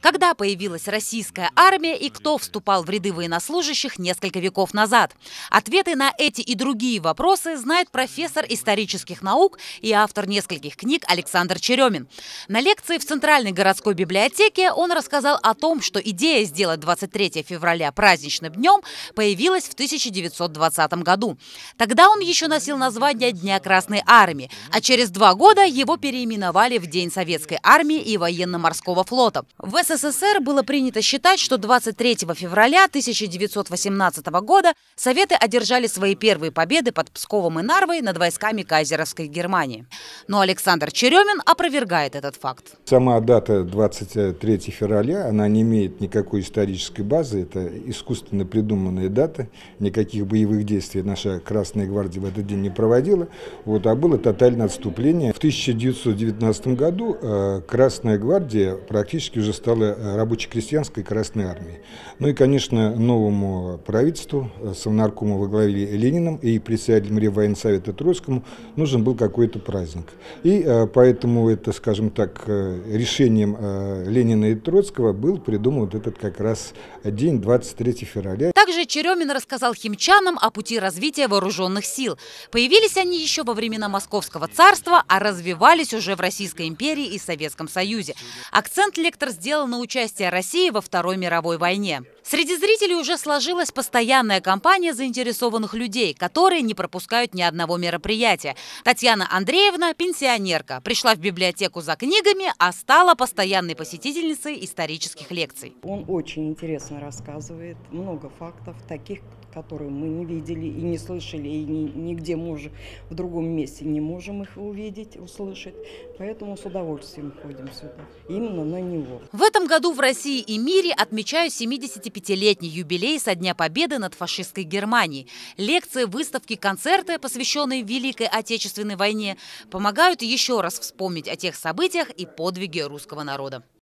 Когда появилась российская армия и кто вступал в ряды военнослужащих несколько веков назад? Ответы на эти и другие вопросы знает профессор исторических наук и автор нескольких книг Александр Черемин. На лекции в Центральной городской библиотеке он рассказал о том, что идея сделать 23 февраля праздничным днем появилась в 1920 году. Тогда он еще носил название Дня Красной Армии, а через два года его переименовали в День Советской Армии и Военно-морского флота. В СССР было принято считать, что 23 февраля 1918 года Советы одержали свои первые победы под Псковом и Нарвой над войсками Кайзеровской Германии. Но Александр Черемин опровергает этот факт. Сама дата 23 февраля, она не имеет никакой исторической базы, это искусственно придуманная дата, никаких боевых действий наша Красная Гвардия в этот день не проводила, вот, а было тотальное отступление. В 1919 году э, Красная Гвардия практически уже стала партнеры э, рабоче-крестьянской Красной Армии. Ну и, конечно, новому э, правительству, э, Совнаркому во главе Лениным и председателю Реввоенсовета Троицкому нужен был какой-то праздник. И поэтому это, скажем так, решением Ленина и Троцкого был придуман вот этот как раз день 23 февраля. Также Черемин рассказал химчанам о пути развития вооруженных сил. Появились они еще во времена Московского царства, а развивались уже в Российской империи и Советском Союзе. Акцент лектор сделал на участие России во Второй мировой войне. Среди зрителей уже сложилась постоянная кампания заинтересованных людей, которые не пропускают ни одного мероприятия. Татьяна Андреевна – пенсионерка, пришла в библиотеку за книгами, а стала постоянной посетительницей исторических лекций. Он очень интересно рассказывает, много фактов, таких, которые мы не видели и не слышали, и ни, нигде можем, в другом месте не можем их увидеть, услышать. Поэтому с удовольствием ходим сюда, именно на него. В этом году в России и мире отмечают 75-летний юбилей со Дня Победы над фашистской Германией. Лекции, выставки, концерты, посвященные Великой Отечественной войне, помогают еще раз вспомнить о тех событиях и подвиге русского народа.